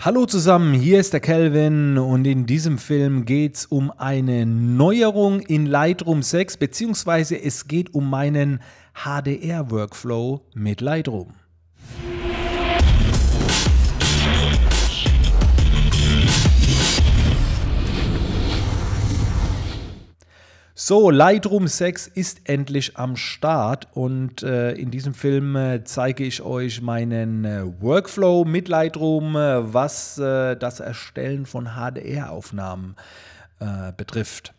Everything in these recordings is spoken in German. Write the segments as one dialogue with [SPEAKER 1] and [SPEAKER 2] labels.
[SPEAKER 1] Hallo zusammen, hier ist der Kelvin und in diesem Film geht es um eine Neuerung in Lightroom 6, beziehungsweise es geht um meinen HDR-Workflow mit Lightroom. So, Lightroom 6 ist endlich am Start und äh, in diesem Film äh, zeige ich euch meinen äh, Workflow mit Lightroom, äh, was äh, das Erstellen von HDR-Aufnahmen äh, betrifft.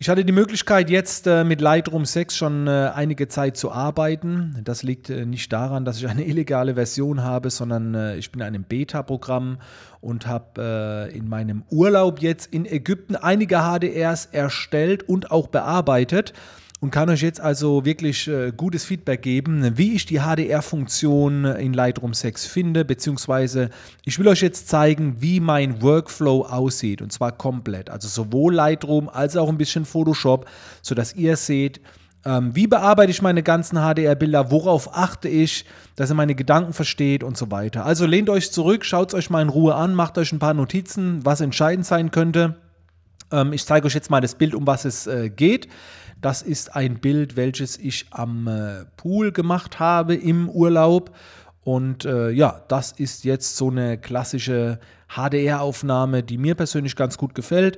[SPEAKER 1] Ich hatte die Möglichkeit, jetzt äh, mit Lightroom 6 schon äh, einige Zeit zu arbeiten. Das liegt äh, nicht daran, dass ich eine illegale Version habe, sondern ich bin in einem Beta-Programm und habe in meinem Urlaub jetzt in Ägypten einige HDRs erstellt und auch bearbeitet und kann euch jetzt also wirklich äh, gutes Feedback geben, wie ich die HDR-Funktion in Lightroom 6 finde, beziehungsweise ich will euch jetzt zeigen, wie mein Workflow aussieht und zwar komplett, also sowohl Lightroom als auch ein bisschen Photoshop, sodass ihr seht, ähm, wie bearbeite ich meine ganzen HDR-Bilder, worauf achte ich, dass ihr meine Gedanken versteht und so weiter. Also lehnt euch zurück, schaut es euch mal in Ruhe an, macht euch ein paar Notizen, was entscheidend sein könnte. Ähm, ich zeige euch jetzt mal das Bild, um was es äh, geht. Das ist ein Bild, welches ich am äh, Pool gemacht habe im Urlaub. Und äh, ja, das ist jetzt so eine klassische HDR-Aufnahme, die mir persönlich ganz gut gefällt.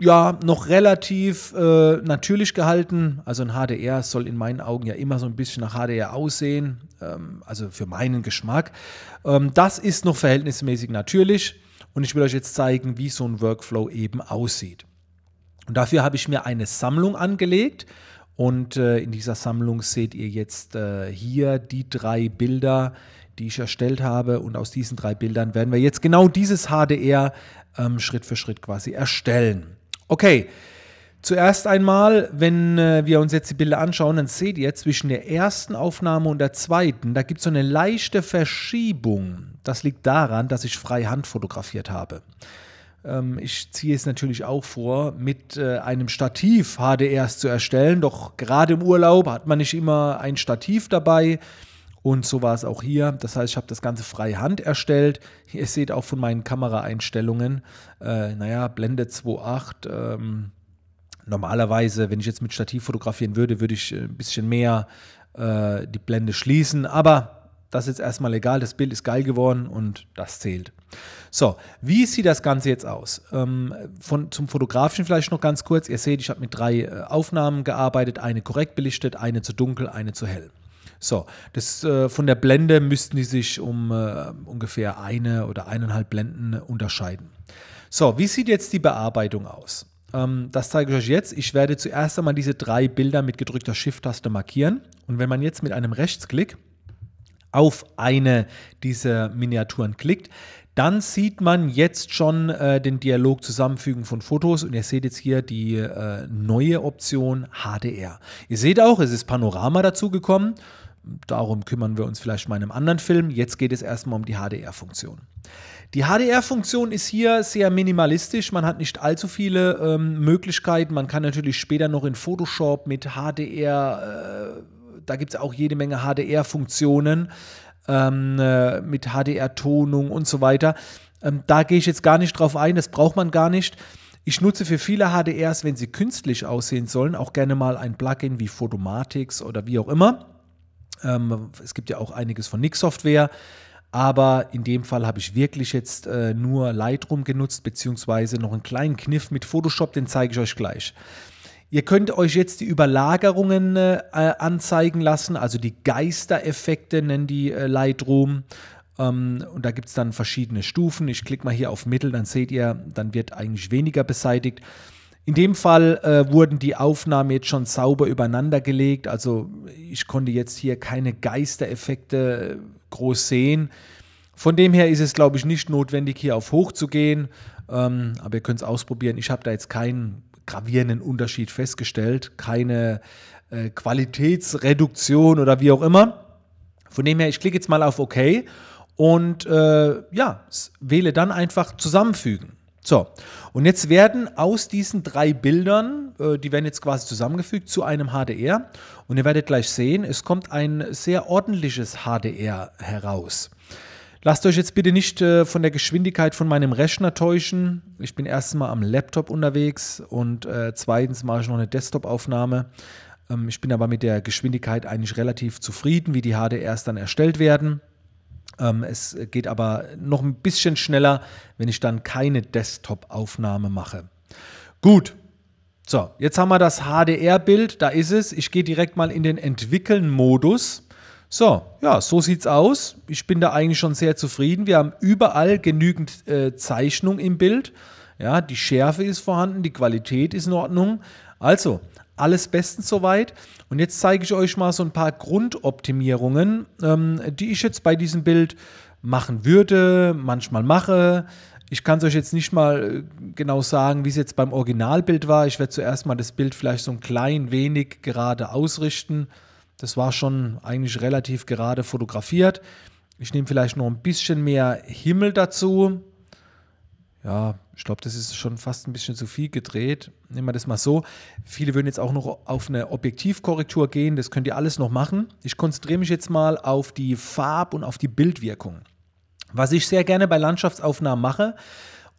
[SPEAKER 1] Ja, noch relativ äh, natürlich gehalten. Also ein HDR soll in meinen Augen ja immer so ein bisschen nach HDR aussehen. Ähm, also für meinen Geschmack. Ähm, das ist noch verhältnismäßig natürlich. Und ich will euch jetzt zeigen, wie so ein Workflow eben aussieht. Und dafür habe ich mir eine Sammlung angelegt. Und äh, in dieser Sammlung seht ihr jetzt äh, hier die drei Bilder, die ich erstellt habe. Und aus diesen drei Bildern werden wir jetzt genau dieses HDR ähm, Schritt für Schritt quasi erstellen. Okay, zuerst einmal, wenn äh, wir uns jetzt die Bilder anschauen, dann seht ihr zwischen der ersten Aufnahme und der zweiten, da gibt es so eine leichte Verschiebung. Das liegt daran, dass ich freihand fotografiert habe. Ähm, ich ziehe es natürlich auch vor, mit äh, einem Stativ HDRs zu erstellen. Doch gerade im Urlaub hat man nicht immer ein Stativ dabei. Und so war es auch hier. Das heißt, ich habe das Ganze frei Hand erstellt. Ihr seht auch von meinen Kameraeinstellungen, äh, naja, Blende 2.8. Ähm, normalerweise, wenn ich jetzt mit Stativ fotografieren würde, würde ich äh, ein bisschen mehr äh, die Blende schließen. Aber das ist jetzt erstmal egal. Das Bild ist geil geworden und das zählt. So, wie sieht das Ganze jetzt aus? Ähm, von, zum Fotografischen vielleicht noch ganz kurz. Ihr seht, ich habe mit drei äh, Aufnahmen gearbeitet, eine korrekt belichtet, eine zu dunkel, eine zu hell. So, das, äh, von der Blende müssten die sich um äh, ungefähr eine oder eineinhalb Blenden unterscheiden. So, wie sieht jetzt die Bearbeitung aus? Ähm, das zeige ich euch jetzt. Ich werde zuerst einmal diese drei Bilder mit gedrückter Shift-Taste markieren. Und wenn man jetzt mit einem Rechtsklick auf eine dieser Miniaturen klickt, dann sieht man jetzt schon äh, den Dialog Zusammenfügen von Fotos und ihr seht jetzt hier die äh, neue Option HDR. Ihr seht auch, es ist Panorama dazugekommen. Darum kümmern wir uns vielleicht mal in einem anderen Film. Jetzt geht es erstmal um die HDR-Funktion. Die HDR-Funktion ist hier sehr minimalistisch. Man hat nicht allzu viele ähm, Möglichkeiten. Man kann natürlich später noch in Photoshop mit HDR... Äh, da gibt es auch jede Menge HDR-Funktionen ähm, äh, mit HDR-Tonung und so weiter. Ähm, da gehe ich jetzt gar nicht drauf ein, das braucht man gar nicht. Ich nutze für viele HDRs, wenn sie künstlich aussehen sollen, auch gerne mal ein Plugin wie Photomatix oder wie auch immer. Ähm, es gibt ja auch einiges von Nix Software. Aber in dem Fall habe ich wirklich jetzt äh, nur Lightroom genutzt, beziehungsweise noch einen kleinen Kniff mit Photoshop, den zeige ich euch gleich. Ihr könnt euch jetzt die Überlagerungen äh, äh, anzeigen lassen, also die Geistereffekte nennen die äh, Lightroom. Ähm, und da gibt es dann verschiedene Stufen. Ich klicke mal hier auf Mittel, dann seht ihr, dann wird eigentlich weniger beseitigt. In dem Fall äh, wurden die Aufnahmen jetzt schon sauber übereinander gelegt. Also ich konnte jetzt hier keine Geistereffekte äh, groß sehen. Von dem her ist es, glaube ich, nicht notwendig, hier auf Hoch zu gehen. Ähm, aber ihr könnt es ausprobieren. Ich habe da jetzt keinen gravierenden Unterschied festgestellt, keine äh, Qualitätsreduktion oder wie auch immer. Von dem her, ich klicke jetzt mal auf OK und äh, ja, wähle dann einfach zusammenfügen. So, und jetzt werden aus diesen drei Bildern, äh, die werden jetzt quasi zusammengefügt zu einem HDR und ihr werdet gleich sehen, es kommt ein sehr ordentliches HDR heraus. Lasst euch jetzt bitte nicht äh, von der Geschwindigkeit von meinem Rechner täuschen. Ich bin erstens mal am Laptop unterwegs und äh, zweitens mache ich noch eine Desktop-Aufnahme. Ähm, ich bin aber mit der Geschwindigkeit eigentlich relativ zufrieden, wie die HDRs dann erstellt werden. Ähm, es geht aber noch ein bisschen schneller, wenn ich dann keine Desktop-Aufnahme mache. Gut. So, jetzt haben wir das HDR-Bild, da ist es. Ich gehe direkt mal in den Entwickeln-Modus so, ja, so sieht's aus. Ich bin da eigentlich schon sehr zufrieden. Wir haben überall genügend äh, Zeichnung im Bild. Ja, die Schärfe ist vorhanden, die Qualität ist in Ordnung. Also, alles bestens soweit. Und jetzt zeige ich euch mal so ein paar Grundoptimierungen, ähm, die ich jetzt bei diesem Bild machen würde, manchmal mache. Ich kann es euch jetzt nicht mal äh, genau sagen, wie es jetzt beim Originalbild war. Ich werde zuerst mal das Bild vielleicht so ein klein wenig gerade ausrichten. Das war schon eigentlich relativ gerade fotografiert. Ich nehme vielleicht noch ein bisschen mehr Himmel dazu. Ja, ich glaube, das ist schon fast ein bisschen zu viel gedreht. Nehmen wir das mal so. Viele würden jetzt auch noch auf eine Objektivkorrektur gehen. Das könnt ihr alles noch machen. Ich konzentriere mich jetzt mal auf die Farb- und auf die Bildwirkung. Was ich sehr gerne bei Landschaftsaufnahmen mache,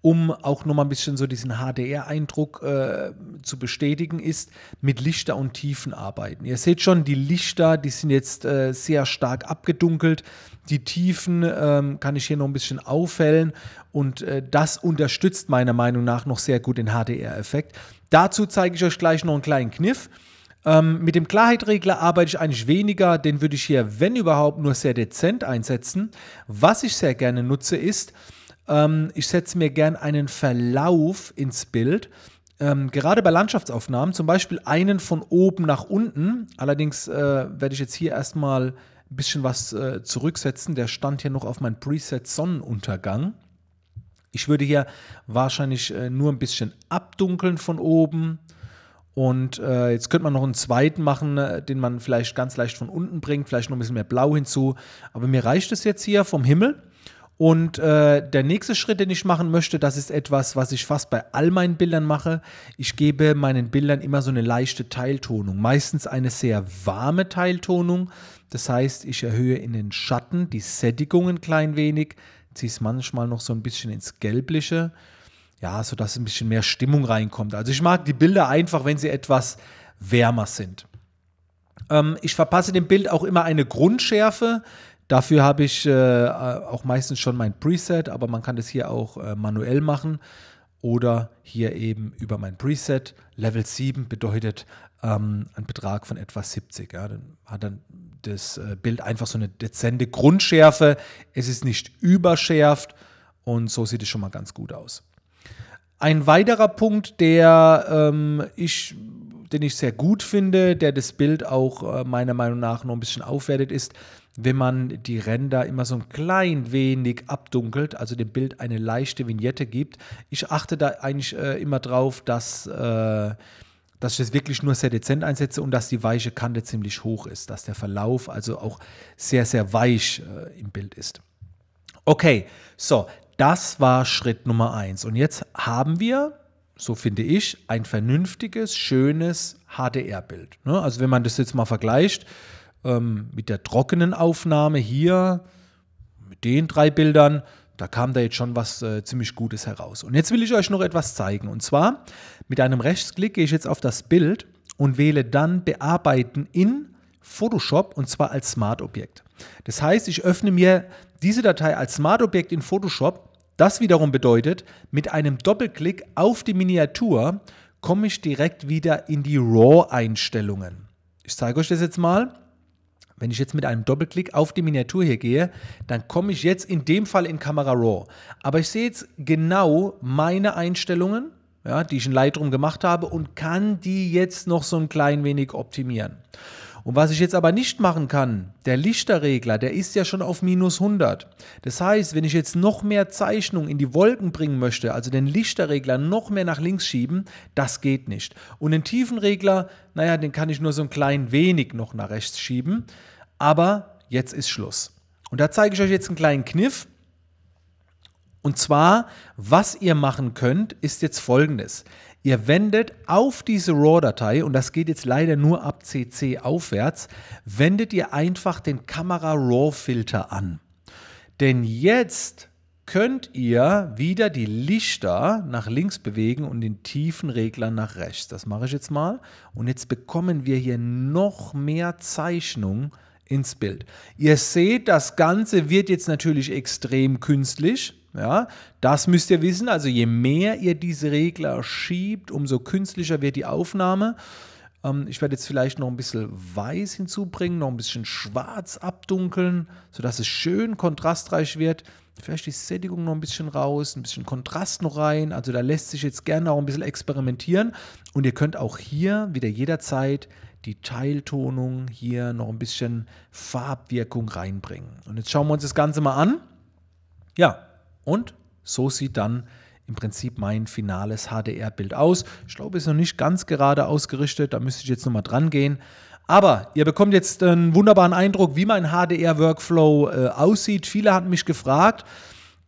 [SPEAKER 1] um auch nochmal ein bisschen so diesen HDR-Eindruck äh, zu bestätigen, ist mit Lichter und Tiefen arbeiten. Ihr seht schon, die Lichter, die sind jetzt äh, sehr stark abgedunkelt. Die Tiefen ähm, kann ich hier noch ein bisschen aufhellen und äh, das unterstützt meiner Meinung nach noch sehr gut den HDR-Effekt. Dazu zeige ich euch gleich noch einen kleinen Kniff. Ähm, mit dem Klarheitregler arbeite ich eigentlich weniger, den würde ich hier, wenn überhaupt, nur sehr dezent einsetzen. Was ich sehr gerne nutze, ist, ähm, ich setze mir gern einen Verlauf ins Bild. Ähm, gerade bei Landschaftsaufnahmen, zum Beispiel einen von oben nach unten. Allerdings äh, werde ich jetzt hier erstmal ein bisschen was äh, zurücksetzen. Der stand hier noch auf meinem Preset Sonnenuntergang. Ich würde hier wahrscheinlich äh, nur ein bisschen abdunkeln von oben. Und äh, jetzt könnte man noch einen zweiten machen, äh, den man vielleicht ganz leicht von unten bringt, vielleicht noch ein bisschen mehr Blau hinzu. Aber mir reicht es jetzt hier vom Himmel. Und äh, der nächste Schritt, den ich machen möchte, das ist etwas, was ich fast bei all meinen Bildern mache. Ich gebe meinen Bildern immer so eine leichte Teiltonung, meistens eine sehr warme Teiltonung. Das heißt, ich erhöhe in den Schatten die Sättigung ein klein wenig, ziehe es manchmal noch so ein bisschen ins Gelbliche, ja, sodass ein bisschen mehr Stimmung reinkommt. Also ich mag die Bilder einfach, wenn sie etwas wärmer sind. Ähm, ich verpasse dem Bild auch immer eine Grundschärfe, Dafür habe ich äh, äh, auch meistens schon mein Preset, aber man kann das hier auch äh, manuell machen oder hier eben über mein Preset. Level 7 bedeutet ähm, ein Betrag von etwa 70. Ja. Dann hat dann das äh, Bild einfach so eine dezente Grundschärfe. Es ist nicht überschärft und so sieht es schon mal ganz gut aus. Ein weiterer Punkt, der ähm, ich den ich sehr gut finde, der das Bild auch äh, meiner Meinung nach noch ein bisschen aufwertet, ist, wenn man die Ränder immer so ein klein wenig abdunkelt, also dem Bild eine leichte Vignette gibt. Ich achte da eigentlich äh, immer drauf, dass, äh, dass ich das wirklich nur sehr dezent einsetze und dass die weiche Kante ziemlich hoch ist, dass der Verlauf also auch sehr, sehr weich äh, im Bild ist. Okay, so, das war Schritt Nummer eins. Und jetzt haben wir so finde ich, ein vernünftiges, schönes HDR-Bild. Ne? Also wenn man das jetzt mal vergleicht, ähm, mit der trockenen Aufnahme hier, mit den drei Bildern, da kam da jetzt schon was äh, ziemlich Gutes heraus. Und jetzt will ich euch noch etwas zeigen. Und zwar mit einem Rechtsklick gehe ich jetzt auf das Bild und wähle dann Bearbeiten in Photoshop und zwar als Smart-Objekt. Das heißt, ich öffne mir diese Datei als Smart-Objekt in Photoshop. Das wiederum bedeutet, mit einem Doppelklick auf die Miniatur komme ich direkt wieder in die RAW-Einstellungen. Ich zeige euch das jetzt mal. Wenn ich jetzt mit einem Doppelklick auf die Miniatur hier gehe, dann komme ich jetzt in dem Fall in Camera Raw. Aber ich sehe jetzt genau meine Einstellungen, ja, die ich in Lightroom gemacht habe und kann die jetzt noch so ein klein wenig optimieren. Und was ich jetzt aber nicht machen kann, der Lichterregler, der ist ja schon auf minus 100. Das heißt, wenn ich jetzt noch mehr Zeichnung in die Wolken bringen möchte, also den Lichterregler noch mehr nach links schieben, das geht nicht. Und den Tiefenregler, naja, den kann ich nur so ein klein wenig noch nach rechts schieben. Aber jetzt ist Schluss. Und da zeige ich euch jetzt einen kleinen Kniff. Und zwar, was ihr machen könnt, ist jetzt folgendes. Ihr wendet auf diese RAW-Datei, und das geht jetzt leider nur ab CC aufwärts, wendet ihr einfach den Kamera-RAW-Filter an. Denn jetzt könnt ihr wieder die Lichter nach links bewegen und den tiefen Regler nach rechts. Das mache ich jetzt mal. Und jetzt bekommen wir hier noch mehr Zeichnung ins Bild. Ihr seht, das Ganze wird jetzt natürlich extrem künstlich. Ja, das müsst ihr wissen. Also je mehr ihr diese Regler schiebt, umso künstlicher wird die Aufnahme. Ähm, ich werde jetzt vielleicht noch ein bisschen weiß hinzubringen, noch ein bisschen schwarz abdunkeln, sodass es schön kontrastreich wird. Vielleicht die Sättigung noch ein bisschen raus, ein bisschen Kontrast noch rein. Also da lässt sich jetzt gerne auch ein bisschen experimentieren. Und ihr könnt auch hier wieder jederzeit die Teiltonung hier noch ein bisschen Farbwirkung reinbringen. Und jetzt schauen wir uns das Ganze mal an. Ja, und so sieht dann im Prinzip mein finales HDR-Bild aus. Ich glaube, es ist noch nicht ganz gerade ausgerichtet, da müsste ich jetzt nochmal dran gehen. Aber ihr bekommt jetzt einen wunderbaren Eindruck, wie mein HDR-Workflow äh, aussieht. Viele hatten mich gefragt,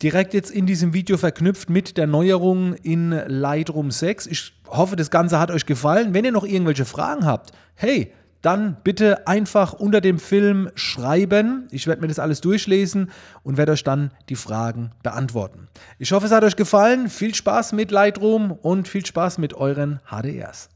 [SPEAKER 1] direkt jetzt in diesem Video verknüpft mit der Neuerung in Lightroom 6. Ich hoffe, das Ganze hat euch gefallen. Wenn ihr noch irgendwelche Fragen habt, hey, dann bitte einfach unter dem Film schreiben. Ich werde mir das alles durchlesen und werde euch dann die Fragen beantworten. Ich hoffe, es hat euch gefallen. Viel Spaß mit Lightroom und viel Spaß mit euren HDRs.